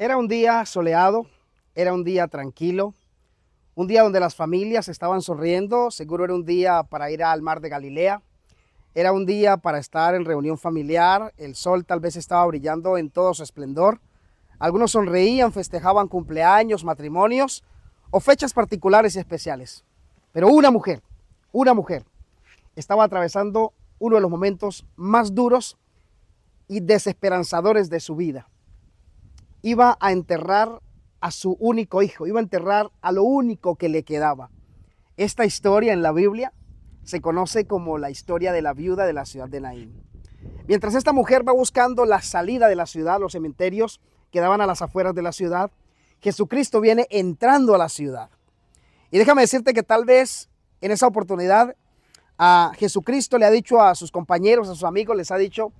Era un día soleado, era un día tranquilo, un día donde las familias estaban sonriendo, seguro era un día para ir al mar de Galilea, era un día para estar en reunión familiar, el sol tal vez estaba brillando en todo su esplendor, algunos sonreían, festejaban cumpleaños, matrimonios o fechas particulares y especiales. Pero una mujer, una mujer, estaba atravesando uno de los momentos más duros y desesperanzadores de su vida iba a enterrar a su único hijo, iba a enterrar a lo único que le quedaba. Esta historia en la Biblia se conoce como la historia de la viuda de la ciudad de Naín. Mientras esta mujer va buscando la salida de la ciudad, los cementerios que daban a las afueras de la ciudad, Jesucristo viene entrando a la ciudad. Y déjame decirte que tal vez en esa oportunidad a Jesucristo le ha dicho a sus compañeros, a sus amigos, les ha dicho,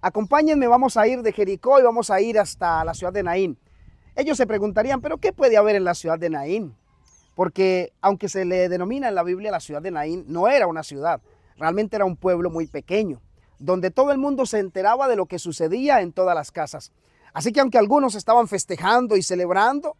acompáñenme, vamos a ir de Jericó y vamos a ir hasta la ciudad de Naín. Ellos se preguntarían, pero ¿qué puede haber en la ciudad de Naín? Porque aunque se le denomina en la Biblia la ciudad de Naín, no era una ciudad, realmente era un pueblo muy pequeño, donde todo el mundo se enteraba de lo que sucedía en todas las casas. Así que aunque algunos estaban festejando y celebrando,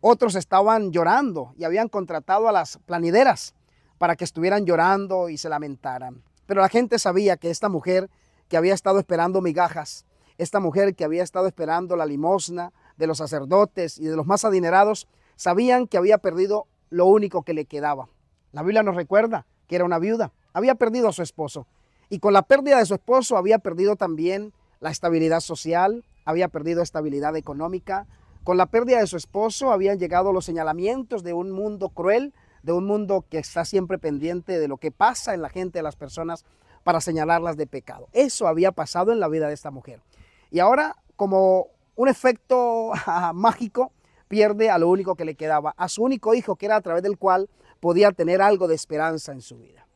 otros estaban llorando y habían contratado a las planideras para que estuvieran llorando y se lamentaran. Pero la gente sabía que esta mujer que había estado esperando migajas, esta mujer que había estado esperando la limosna de los sacerdotes y de los más adinerados, sabían que había perdido lo único que le quedaba. La Biblia nos recuerda que era una viuda, había perdido a su esposo y con la pérdida de su esposo había perdido también la estabilidad social, había perdido estabilidad económica, con la pérdida de su esposo habían llegado los señalamientos de un mundo cruel, de un mundo que está siempre pendiente de lo que pasa en la gente, de las personas, para señalarlas de pecado. Eso había pasado en la vida de esta mujer. Y ahora, como un efecto mágico, pierde a lo único que le quedaba, a su único hijo, que era a través del cual podía tener algo de esperanza en su vida.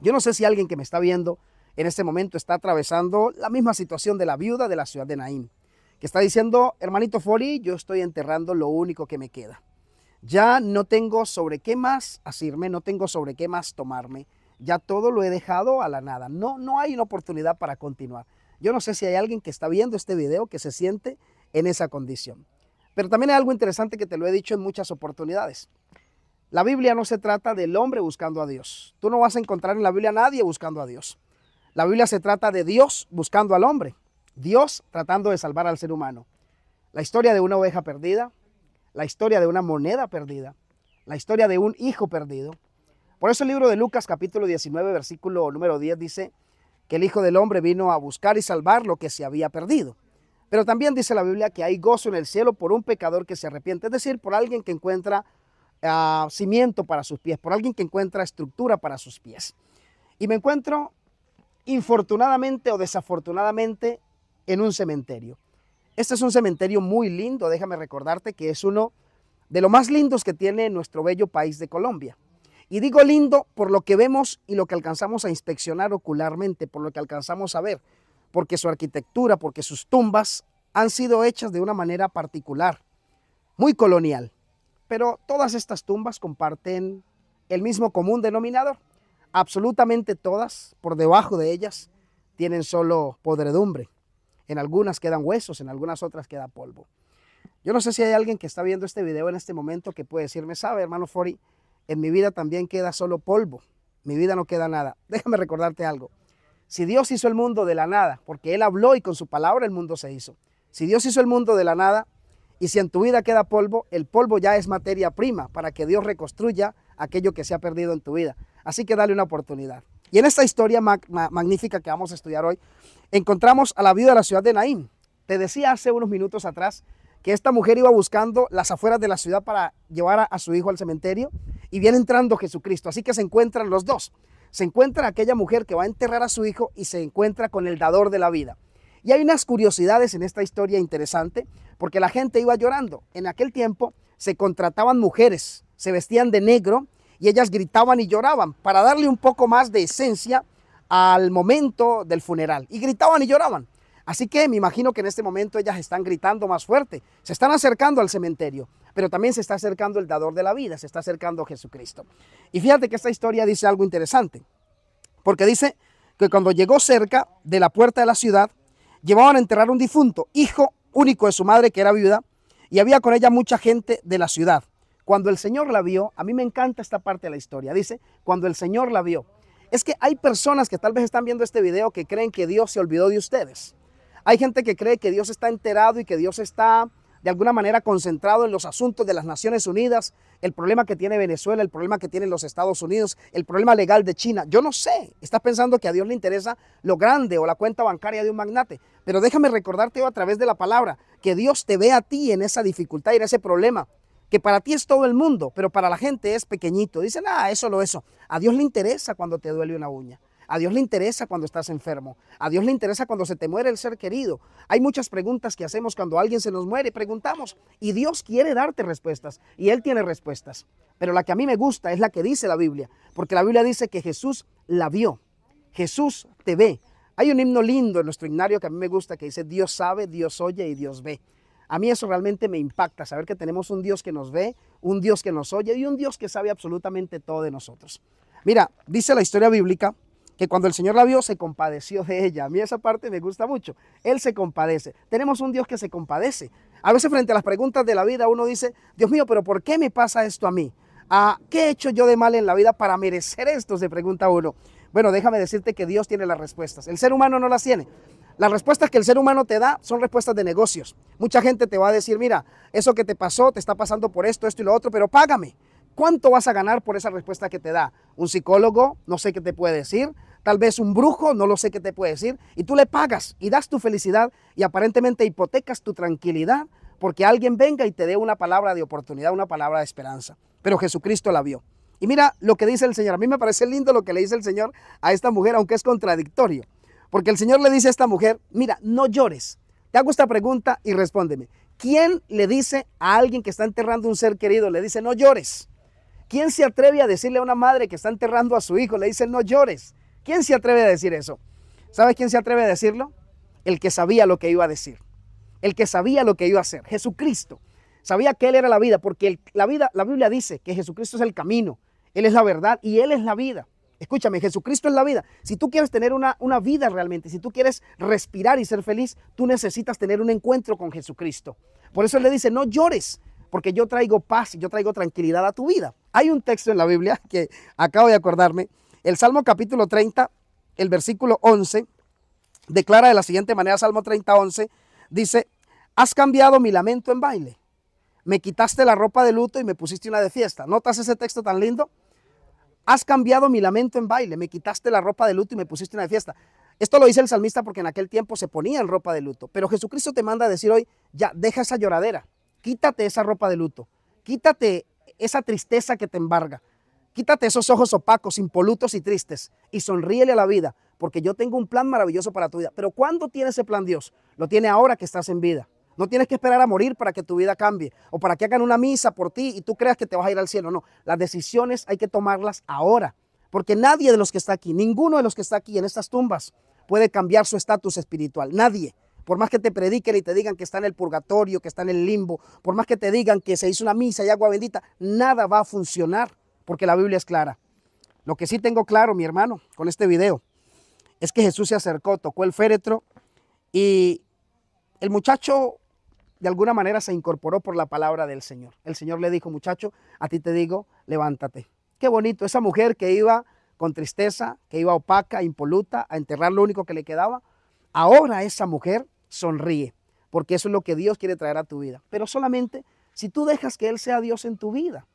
Yo no sé si alguien que me está viendo en este momento está atravesando la misma situación de la viuda de la ciudad de Naín, que está diciendo, hermanito Fori yo estoy enterrando lo único que me queda. Ya no tengo sobre qué más asirme, no tengo sobre qué más tomarme ya todo lo he dejado a la nada. No, no hay una oportunidad para continuar. Yo no sé si hay alguien que está viendo este video que se siente en esa condición. Pero también hay algo interesante que te lo he dicho en muchas oportunidades. La Biblia no se trata del hombre buscando a Dios. Tú no vas a encontrar en la Biblia a nadie buscando a Dios. La Biblia se trata de Dios buscando al hombre, Dios tratando de salvar al ser humano. La historia de una oveja perdida, la historia de una moneda perdida, la historia de un hijo perdido, por eso el libro de Lucas capítulo 19, versículo número 10 dice que el Hijo del Hombre vino a buscar y salvar lo que se había perdido. Pero también dice la Biblia que hay gozo en el cielo por un pecador que se arrepiente, es decir, por alguien que encuentra ah, cimiento para sus pies, por alguien que encuentra estructura para sus pies. Y me encuentro, infortunadamente o desafortunadamente, en un cementerio. Este es un cementerio muy lindo, déjame recordarte que es uno de los más lindos que tiene nuestro bello país de Colombia. Y digo lindo por lo que vemos y lo que alcanzamos a inspeccionar ocularmente, por lo que alcanzamos a ver, porque su arquitectura, porque sus tumbas han sido hechas de una manera particular, muy colonial. Pero todas estas tumbas comparten el mismo común denominador. Absolutamente todas, por debajo de ellas, tienen solo podredumbre. En algunas quedan huesos, en algunas otras queda polvo. Yo no sé si hay alguien que está viendo este video en este momento que puede decirme, sabe, hermano Fori, en mi vida también queda solo polvo. Mi vida no queda nada. Déjame recordarte algo. Si Dios hizo el mundo de la nada, porque Él habló y con su palabra el mundo se hizo. Si Dios hizo el mundo de la nada y si en tu vida queda polvo, el polvo ya es materia prima para que Dios reconstruya aquello que se ha perdido en tu vida. Así que dale una oportunidad. Y en esta historia magnífica que vamos a estudiar hoy, encontramos a la viuda de la ciudad de Naín. Te decía hace unos minutos atrás que esta mujer iba buscando las afueras de la ciudad para llevar a su hijo al cementerio y viene entrando Jesucristo. Así que se encuentran los dos. Se encuentra aquella mujer que va a enterrar a su hijo y se encuentra con el dador de la vida. Y hay unas curiosidades en esta historia interesante, porque la gente iba llorando. En aquel tiempo se contrataban mujeres, se vestían de negro y ellas gritaban y lloraban para darle un poco más de esencia al momento del funeral. Y gritaban y lloraban. Así que me imagino que en este momento ellas están gritando más fuerte, se están acercando al cementerio pero también se está acercando el dador de la vida, se está acercando Jesucristo. Y fíjate que esta historia dice algo interesante, porque dice que cuando llegó cerca de la puerta de la ciudad, llevaban a enterrar un difunto, hijo único de su madre que era viuda, y había con ella mucha gente de la ciudad. Cuando el Señor la vio, a mí me encanta esta parte de la historia, dice, cuando el Señor la vio. Es que hay personas que tal vez están viendo este video que creen que Dios se olvidó de ustedes. Hay gente que cree que Dios está enterado y que Dios está de alguna manera concentrado en los asuntos de las Naciones Unidas, el problema que tiene Venezuela, el problema que tienen los Estados Unidos, el problema legal de China. Yo no sé, estás pensando que a Dios le interesa lo grande o la cuenta bancaria de un magnate, pero déjame recordarte a través de la palabra que Dios te ve a ti en esa dificultad y en ese problema que para ti es todo el mundo, pero para la gente es pequeñito. Dicen, ah, eso lo eso. A Dios le interesa cuando te duele una uña. A Dios le interesa cuando estás enfermo. A Dios le interesa cuando se te muere el ser querido. Hay muchas preguntas que hacemos cuando alguien se nos muere. Preguntamos y Dios quiere darte respuestas y Él tiene respuestas. Pero la que a mí me gusta es la que dice la Biblia, porque la Biblia dice que Jesús la vio. Jesús te ve. Hay un himno lindo en nuestro himnario que a mí me gusta que dice Dios sabe, Dios oye y Dios ve. A mí eso realmente me impacta, saber que tenemos un Dios que nos ve, un Dios que nos oye y un Dios que sabe absolutamente todo de nosotros. Mira, dice la historia bíblica que cuando el Señor la vio se compadeció de ella. A mí esa parte me gusta mucho. Él se compadece. Tenemos un Dios que se compadece. A veces frente a las preguntas de la vida uno dice, Dios mío, pero ¿por qué me pasa esto a mí? a ¿Qué he hecho yo de mal en la vida para merecer esto? Se pregunta uno. Bueno, déjame decirte que Dios tiene las respuestas. El ser humano no las tiene. Las respuestas que el ser humano te da son respuestas de negocios. Mucha gente te va a decir, mira, eso que te pasó te está pasando por esto, esto y lo otro, pero págame. ¿Cuánto vas a ganar por esa respuesta que te da? Un psicólogo, no sé qué te puede decir. Tal vez un brujo, no lo sé qué te puede decir. Y tú le pagas y das tu felicidad y aparentemente hipotecas tu tranquilidad porque alguien venga y te dé una palabra de oportunidad, una palabra de esperanza. Pero Jesucristo la vio. Y mira lo que dice el Señor. A mí me parece lindo lo que le dice el Señor a esta mujer, aunque es contradictorio. Porque el Señor le dice a esta mujer, mira, no llores. Te hago esta pregunta y respóndeme. ¿Quién le dice a alguien que está enterrando un ser querido, le dice, no llores? ¿Quién se atreve a decirle a una madre que está enterrando a su hijo, le dice no llores? ¿Quién se atreve a decir eso? ¿Sabes quién se atreve a decirlo? El que sabía lo que iba a decir, el que sabía lo que iba a hacer, Jesucristo. Sabía que Él era la vida, porque la, vida, la Biblia dice que Jesucristo es el camino, Él es la verdad y Él es la vida. Escúchame, Jesucristo es la vida. Si tú quieres tener una, una, vida realmente, si tú quieres respirar y ser feliz, tú necesitas tener un encuentro con Jesucristo. Por eso Él le dice, no llores, porque yo traigo paz, yo traigo tranquilidad a tu vida. Hay un texto en la Biblia que acabo de acordarme, el Salmo capítulo 30, el versículo 11, declara de la siguiente manera, Salmo 30, 11, dice, has cambiado mi lamento en baile, me quitaste la ropa de luto y me pusiste una de fiesta. ¿Notas ese texto tan lindo? Has cambiado mi lamento en baile, me quitaste la ropa de luto y me pusiste una de fiesta. Esto lo dice el salmista porque en aquel tiempo se ponía en ropa de luto, pero Jesucristo te manda a decir hoy, ya, deja esa lloradera, quítate esa ropa de luto, quítate esa tristeza que te embarga. Quítate esos ojos opacos, impolutos y tristes y sonríele a la vida, porque yo tengo un plan maravilloso para tu vida. Pero ¿cuándo tiene ese plan Dios? Lo tiene ahora que estás en vida. No tienes que esperar a morir para que tu vida cambie o para que hagan una misa por ti y tú creas que te vas a ir al cielo. No, las decisiones hay que tomarlas ahora, porque nadie de los que está aquí, ninguno de los que está aquí en estas tumbas puede cambiar su estatus espiritual. Nadie. Por más que te prediquen y te digan que está en el purgatorio, que está en el limbo, por más que te digan que se hizo una misa y agua bendita, nada va a funcionar, porque la Biblia es clara. Lo que sí tengo claro, mi hermano, con este video, es que Jesús se acercó, tocó el féretro y el muchacho de alguna manera se incorporó por la palabra del Señor. El Señor le dijo, muchacho, a ti te digo, levántate. Qué bonito, esa mujer que iba con tristeza, que iba opaca, impoluta, a enterrar lo único que le quedaba, Ahora esa mujer sonríe, porque eso es lo que Dios quiere traer a tu vida. Pero solamente si tú dejas que Él sea Dios en tu vida,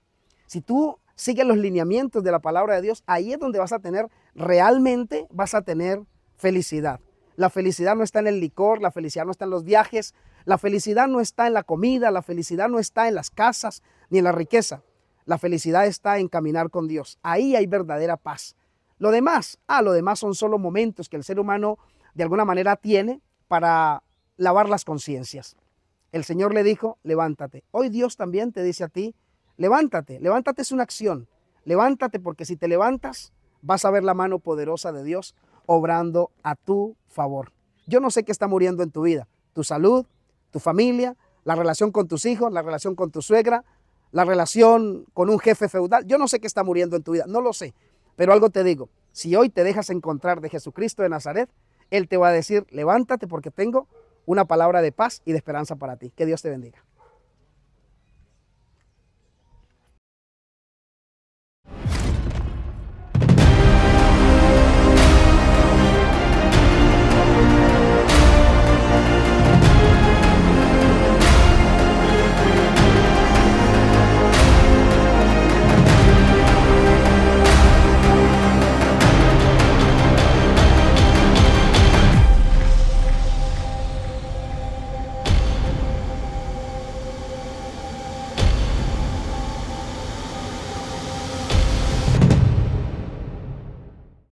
si tú sigues los lineamientos de la palabra de Dios, ahí es donde vas a tener, realmente vas a tener felicidad. La felicidad no está en el licor, la felicidad no está en los viajes, la felicidad no está en la comida, la felicidad no está en las casas ni en la riqueza. La felicidad está en caminar con Dios. Ahí hay verdadera paz. Lo demás, ah, lo demás son solo momentos que el ser humano de alguna manera tiene para lavar las conciencias. El Señor le dijo, levántate. Hoy Dios también te dice a ti, levántate. Levántate es una acción. Levántate porque si te levantas, vas a ver la mano poderosa de Dios obrando a tu favor. Yo no sé qué está muriendo en tu vida. Tu salud, tu familia, la relación con tus hijos, la relación con tu suegra, la relación con un jefe feudal. Yo no sé qué está muriendo en tu vida, no lo sé. Pero algo te digo, si hoy te dejas encontrar de Jesucristo de Nazaret, él te va a decir, levántate porque tengo una palabra de paz y de esperanza para ti. Que Dios te bendiga.